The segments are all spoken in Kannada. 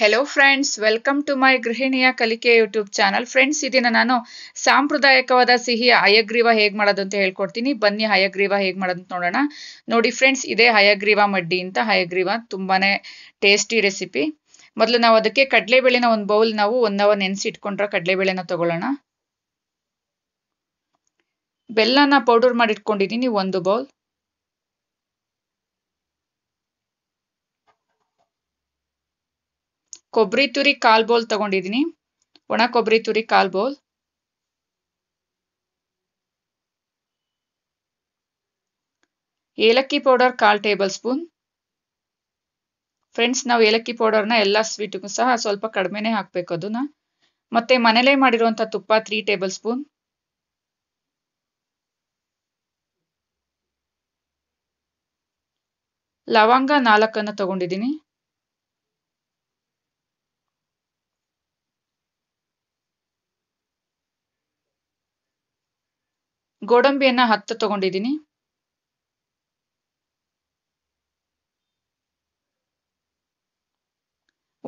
hello friends welcome to my ಗೃಹಿಣಿಯ ಕಲಿಕೆ ಯೂಟ್ಯೂಬ್ ಚಾನಲ್ ಫ್ರೆಂಡ್ಸ್ ಇದನ್ನ ನಾನು ಸಾಂಪ್ರದಾಯಿಕವಾದ ಸಿಹಿ ಹಯಗ್ರೀವ ಹೇಗೆ ಮಾಡೋದು ಅಂತ ಹೇಳ್ಕೊಡ್ತೀನಿ ಬನ್ನಿ ಹಯಗ್ರೀವ ಹೇಗೆ ಮಾಡೋದು ನೋಡೋಣ ನೋಡಿ ಫ್ರೆಂಡ್ಸ್ ಇದೇ ಹಯಗ್ರೀವ ಮಡ್ಡಿ ಅಂತ ಹಯಗ್ರೀವ ತುಂಬಾನೇ ಟೇಸ್ಟಿ ರೆಸಿಪಿ ಮೊದಲು ನಾವು ಅದಕ್ಕೆ ಕಡಲೆಬೇಳೆನ ಒಂದು ಬೌಲ್ ನಾವು ಒನ್ ಅವರ್ ನೆನೆಸಿ ಇಟ್ಕೊಂಡ್ರೆ ಕಡಲೆಬೇಳೆನ ತಗೊಳ್ಳೋಣ ಬೆಲ್ಲನ ಪೌಡರ್ ಮಾಡಿಟ್ಕೊಂಡಿದ್ದೀನಿ ಒಂದು ಬೌಲ್ ಕೊಬ್ಬರಿ ತುರಿ ಕಾಲ್ ಬೋಲ್ ತಗೊಂಡಿದ್ದೀನಿ ಒಣ ಕೊಬ್ಬರಿ ತುರಿ ಕಾಲು ಬೋಲ್ ಏಲಕ್ಕಿ ಪೌಡರ್ ಕಾಲ್ ಟೇಬಲ್ ಸ್ಪೂನ್ ಫ್ರೆಂಡ್ಸ್ ನಾವು ಏಲಕ್ಕಿ ಪೌಡರ್ನ ಎಲ್ಲ ಸ್ವೀಟ್ಗೂ ಸಹ ಸ್ವಲ್ಪ ಕಡಿಮೆನೇ ಹಾಕ್ಬೇಕು ಅದನ್ನ ಮತ್ತೆ ಮನೇಲೆ ಮಾಡಿರುವಂಥ ತುಪ್ಪ ತ್ರೀ ಟೇಬಲ್ ಸ್ಪೂನ್ ಲವಂಗ ನಾಲ್ಕನ್ನು ತಗೊಂಡಿದ್ದೀನಿ ಗೋಡಂಬಿಯನ್ನ ಹತ್ತು ತಗೊಂಡಿದ್ದೀನಿ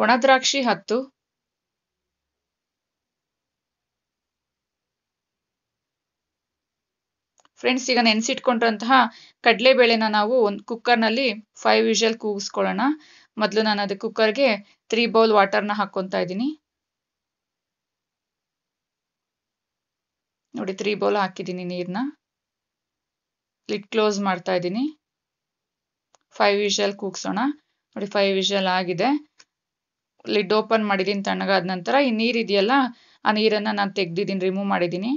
ಒಣದ್ರಾಕ್ಷಿ ಹತ್ತು ಫ್ರೆಂಡ್ಸ್ ಈಗ ನೆನೆಸಿಟ್ಕೊಂಡಿರೋಂತಹ ಕಡಲೆಬೇಳೆನ ನಾವು ಒಂದು ಕುಕ್ಕರ್ನಲ್ಲಿ ಫೈವ್ ವಿಷಲ್ ಕೂಗಿಸ್ಕೊಳ್ಳೋಣ ಮೊದಲು ನಾನು ಅದಕ್ಕೆ ಕುಕ್ಕರ್ಗೆ ತ್ರೀ ಬೌಲ್ ವಾಟರ್ನ ಹಾಕೊಂತ ಇದ್ದೀನಿ ನೋಡಿ ತ್ರೀ ಬೌಲ್ ಹಾಕಿದ್ದೀನಿ ನೀರನ್ನ ಲಿಡ್ ಕ್ಲೋಸ್ ಮಾಡ್ತಾ ಇದ್ದೀನಿ ಫೈವ್ ವಿಷಲ್ ಕೂಗ್ಸೋಣ ನೋಡಿ ಫೈವ್ ವಿಷಲ್ ಆಗಿದೆ ಲಿಡ್ ಓಪನ್ ಮಾಡಿದ್ದೀನಿ ತಣ್ಣಗಾದ ನಂತರ ಈ ನೀರು ಇದೆಯಲ್ಲ ಆ ನೀರನ್ನು ನಾನು ತೆಗ್ದಿದ್ದೀನಿ ರಿಮೂವ್ ಮಾಡಿದ್ದೀನಿ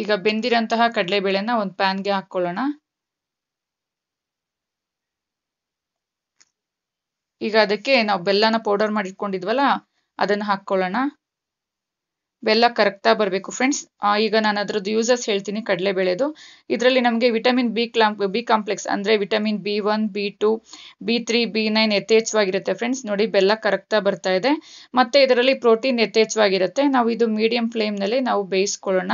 ಈಗ ಬೆಂದಿರಂತಹ ಕಡಲೆಬೇಳೆನ ಒಂದು ಪ್ಯಾನ್ಗೆ ಹಾಕ್ಕೊಳ್ಳೋಣ ಈಗ ಅದಕ್ಕೆ ನಾವು ಬೆಲ್ಲನ ಪೌಡರ್ ಮಾಡಿಟ್ಕೊಂಡಿದ್ವಲ್ಲ ಅದನ್ನು ಹಾಕ್ಕೊಳ್ಳೋಣ ಬೆಲ್ಲ ಕರಗ್ತಾ ಬರಬೇಕು ಫ್ರೆಂಡ್ಸ್ ಈಗ ನಾನು ಅದರದ್ದು ಯೂಸಸ್ ಹೇಳ್ತೀನಿ ಕಡಲೆ ಬೇಳೆದು ಇದರಲ್ಲಿ ನಮಗೆ vitamin B clamp B complex ಅಂದರೆ vitamin B one B two B three B nine ಯಥೇಚ್ಛವಾಗಿರುತ್ತೆ ಫ್ರೆಂಡ್ಸ್ ನೋಡಿ ಬೆಲ್ಲ ಕರಗ್ತಾ ಬರ್ತಾ ಇದೆ ಮತ್ತು ಇದರಲ್ಲಿ ಪ್ರೋಟೀನ್ ಯಥೇಚ್ಛವಾಗಿರುತ್ತೆ ನಾವು ಇದು ಮೀಡಿಯಂ ಫ್ಲೇಮ್ನಲ್ಲಿ ನಾವು ಬೇಯಿಸ್ಕೊಳ್ಳೋಣ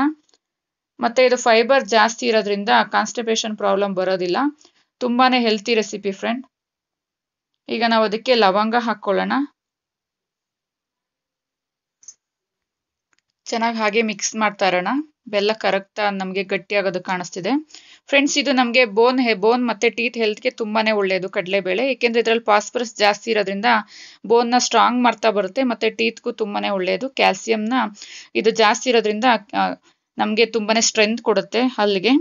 ಮತ್ತು ಇದು ಫೈಬರ್ ಜಾಸ್ತಿ ಇರೋದ್ರಿಂದ ಕಾನ್ಸ್ಟಿಪೇಷನ್ ಪ್ರಾಬ್ಲಮ್ ಬರೋದಿಲ್ಲ ತುಂಬಾ ಹೆಲ್ತಿ ರೆಸಿಪಿ ಫ್ರೆಂಡ್ ಈಗ ನಾವು ಅದಕ್ಕೆ ಲವಂಗ ಹಾಕ್ಕೊಳ್ಳೋಣ ಚೆನ್ನಾಗಿ ಹಾಗೆ ಮಿಕ್ಸ್ ಮಾಡ್ತಾ ಇರೋಣ ಬೆಲ್ಲ ಕರಗ್ತಾ ನಮಗೆ ಗಟ್ಟಿಯಾಗೋದು ಕಾಣಿಸ್ತಿದೆ ಫ್ರೆಂಡ್ಸ್ ಇದು ನಮಗೆ ಬೋನ್ ಬೋನ್ ಮತ್ತೆ ಟೀತ್ ಹೆಲ್ತ್ಗೆ ತುಂಬಾ ಒಳ್ಳೆಯದು ಕಡಲೆಬೇಳೆ ಏಕೆಂದರೆ ಇದರಲ್ಲಿ ಫಾಸ್ಫರಸ್ ಜಾಸ್ತಿ ಇರೋದ್ರಿಂದ ಬೋನ್ ನ ಸ್ಟ್ರಾಂಗ್ ಮಾಡ್ತಾ ಬರುತ್ತೆ ಟೀತ್ ಟೀತ್ಗೂ ತುಂಬಾನೇ ಒಳ್ಳೆಯದು ಕ್ಯಾಲ್ಸಿಯಂನ ಇದು ಜಾಸ್ತಿ ಇರೋದ್ರಿಂದ ನಮಗೆ ತುಂಬಾನೇ ಸ್ಟ್ರೆಂತ್ ಕೊಡುತ್ತೆ ಹಲ್ಲಿಗೆ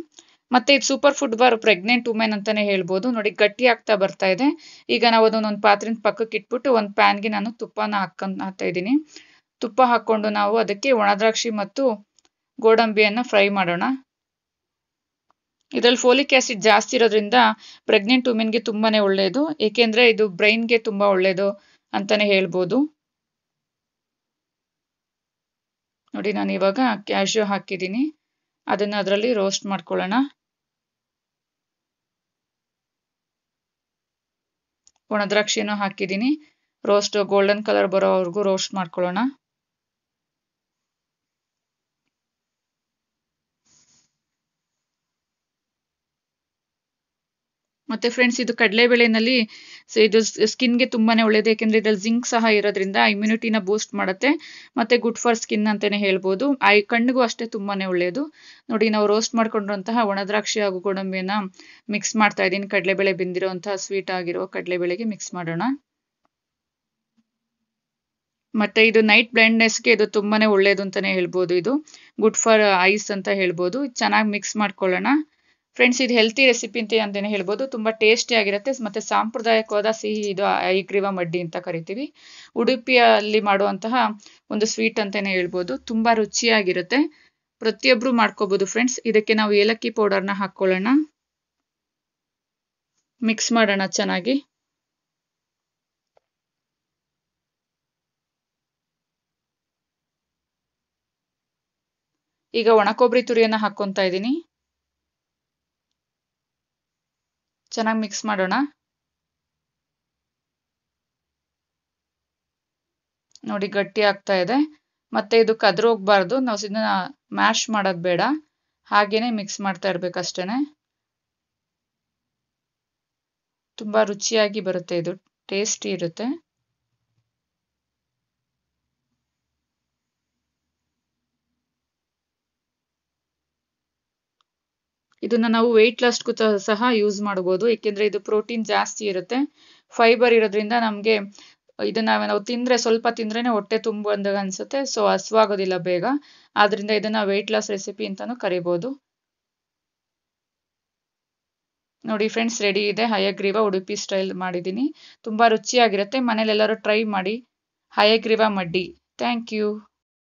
ಮತ್ತೆ ಇದು super food bar pregnant women ಅಂತಾನೆ ಹೇಳ್ಬೋದು ನೋಡಿ ಗಟ್ಟಿ ಆಗ್ತಾ ಬರ್ತಾ ಇದೆ ಈಗ ನಾವು ಅದನ್ನೊಂದು ಪಾತ್ರೆ ಪಕ್ಕಕ್ಕೆ ಇಟ್ಬಿಟ್ಟು ಒಂದು ಪ್ಯಾನ್ಗೆ ನಾನು ತುಪ್ಪನ ಹಾಕೊಂಡ್ ಹಾಕ್ತಾ ಇದ್ದೀನಿ ತುಪ್ಪ ಹಾಕ್ಕೊಂಡು ನಾವು ಅದಕ್ಕೆ ಒಣದ್ರಾಕ್ಷಿ ಮತ್ತು ಗೋಡಂಬಿಯನ್ನು ಫ್ರೈ ಮಾಡೋಣ ಇದರಲ್ಲಿ ಫೋಲಿಕ್ ಆ್ಯಸಿಡ್ ಜಾಸ್ತಿ ಇರೋದ್ರಿಂದ ಪ್ರೆಗ್ನೆಂಟ್ ವುಮೆನ್ಗೆ ತುಂಬಾ ಒಳ್ಳೆಯದು ಏಕೆಂದರೆ ಇದು ಬ್ರೈನ್ಗೆ ತುಂಬ ಒಳ್ಳೆಯದು ಅಂತಾನೆ ಹೇಳ್ಬೋದು ನೋಡಿ ನಾನು ಇವಾಗ ಕ್ಯಾಶ್ಯೂ ಹಾಕಿದ್ದೀನಿ ಅದನ್ನು ಅದರಲ್ಲಿ ರೋಸ್ಟ್ ಮಾಡ್ಕೊಳ್ಳೋಣ ಒಣದ್ರಾಕ್ಷಿನೂ ಹಾಕಿದ್ದೀನಿ ರೋಸ್ಟ್ ಗೋಲ್ಡನ್ ಕಲರ್ ಬರೋವರೆಗೂ ರೋಸ್ಟ್ ಮಾಡ್ಕೊಳ್ಳೋಣ ಮತ್ತೆ ಫ್ರೆಂಡ್ಸ್ ಇದು ಕಡಲೆಬೇಳೆನಲ್ಲಿ ಸೊ ಇದು ಸ್ಕಿನ್ ಗೆ ತುಂಬಾನೇ ಒಳ್ಳೇದು ಯಾಕೆಂದ್ರೆ ಇದ್ರಲ್ಲಿ ಜಿಂಕ್ ಸಹ ಇರೋದ್ರಿಂದ ಇಮ್ಯುನಿಟಿನ ಬೂಸ್ಟ್ ಮಾಡುತ್ತೆ ಮತ್ತೆ ಗುಡ್ ಫಾರ್ ಸ್ಕಿನ್ ಅಂತಾನೆ ಹೇಳ್ಬೋದು ಐ ಕಣ್ಣಿಗೂ ಅಷ್ಟೇ ತುಂಬಾನೇ ಒಳ್ಳೇದು ನೋಡಿ ನಾವು ರೋಸ್ಟ್ ಮಾಡ್ಕೊಂಡಿರುವಂತಹ ಒಣದ್ರಾಕ್ಷಿ ಹಾಗೂ ಗೋಡಂಬಿನ ಮಿಕ್ಸ್ ಮಾಡ್ತಾ ಇದ್ದೀನಿ ಕಡಲೆಬೇಳೆ ಬೆಂದಿರುವಂತಹ ಸ್ವೀಟ್ ಆಗಿರೋ ಕಡಲೆಬೇಳೆಗೆ ಮಿಕ್ಸ್ ಮಾಡೋಣ ಮತ್ತೆ ಇದು ನೈಟ್ ಗೆ ಇದು ತುಂಬಾನೇ ಒಳ್ಳೇದು ಅಂತಾನೆ ಹೇಳ್ಬೋದು ಇದು ಗುಡ್ ಫಾರ್ ಐಸ್ ಅಂತ ಹೇಳ್ಬೋದು ಚೆನ್ನಾಗಿ ಮಿಕ್ಸ್ ಮಾಡ್ಕೊಳ್ಳೋಣ ಫ್ರೆಂಡ್ಸ್ ಇದು ಹೆಲ್ತಿ ರೆಸಿಪಿ ಅಂತ ಅಂತಲೇ ಹೇಳ್ಬೋದು ತುಂಬ ಆಗಿರುತ್ತೆ ಮತ್ತೆ ಸಾಂಪ್ರದಾಯಿಕವಾದ ಸಿಹಿ ಇದು ಐಗ್ರೀವ ಮಡ್ಡಿ ಅಂತ ಕರಿತೀವಿ ಉಡುಪಿಯಲ್ಲಿ ಮಾಡುವಂತಹ ಒಂದು ಸ್ವೀಟ್ ಅಂತಲೇ ಹೇಳ್ಬೋದು ತುಂಬ ರುಚಿಯಾಗಿರುತ್ತೆ ಪ್ರತಿಯೊಬ್ಬರು ಮಾಡ್ಕೋಬೋದು ಫ್ರೆಂಡ್ಸ್ ಇದಕ್ಕೆ ನಾವು ಏಲಕ್ಕಿ ಪೌಡರ್ನ ಹಾಕೊಳ್ಳೋಣ ಮಿಕ್ಸ್ ಮಾಡೋಣ ಚೆನ್ನಾಗಿ ಈಗ ಒಣ ತುರಿಯನ್ನ ತುರಿಯನ್ನು ಹಾಕ್ಕೊತಾ ಇದ್ದೀನಿ ಚೆನ್ನಾಗಿ ಮಿಕ್ಸ್ ಮಾಡೋಣ ನೋಡಿ ಗಟ್ಟಿ ಆಗ್ತಾ ಇದೆ ಮತ್ತೆ ಇದು ಕದ್ರ ಹೋಗ್ಬಾರ್ದು ನಾವು ಇದನ್ನ ಮ್ಯಾಶ್ ಮಾಡೋದು ಬೇಡ ಹಾಗೇನೆ ಮಿಕ್ಸ್ ಮಾಡ್ತಾ ಇರ್ಬೇಕಷ್ಟೇನೆ ತುಂಬಾ ರುಚಿಯಾಗಿ ಬರುತ್ತೆ ಇದು ಟೇಸ್ಟಿ ಇರುತ್ತೆ ಇದನ್ನ ನಾವು ವೆಯ್ಟ್ ಲಾಸ್ಗೂ ಸಹ ಯೂಸ್ ಮಾಡಬಹುದು ಏಕೆಂದ್ರೆ ಇದು ಪ್ರೋಟೀನ್ ಜಾಸ್ತಿ ಇರುತ್ತೆ ಫೈಬರ್ ಇರೋದ್ರಿಂದ ನಮಗೆ ಇದನ್ನ ನಾವು ತಿಂದ್ರೆ ಸ್ವಲ್ಪ ತಿಂದ್ರೇನೆ ಹೊಟ್ಟೆ ತುಂಬ ಅನ್ಸುತ್ತೆ ಸೊ ಹಸುವಾಗೋದಿಲ್ಲ ಬೇಗ ಆದ್ರಿಂದ ಇದನ್ನ ವೆಯ್ಟ್ ಲಾಸ್ ರೆಸಿಪಿ ಅಂತಾನು ಕರಿಬಹುದು ನೋಡಿ ಫ್ರೆಂಡ್ಸ್ ರೆಡಿ ಇದೆ ಹಯಗ್ರೀವ ಉಡುಪಿ ಸ್ಟೈಲ್ ಮಾಡಿದ್ದೀನಿ ತುಂಬಾ ರುಚಿಯಾಗಿರುತ್ತೆ ಮನೇಲೆಲ್ಲರೂ ಟ್ರೈ ಮಾಡಿ ಹಯಗ್ರೀವ ಮಡ್ಡಿ ಥ್ಯಾಂಕ್ ಯು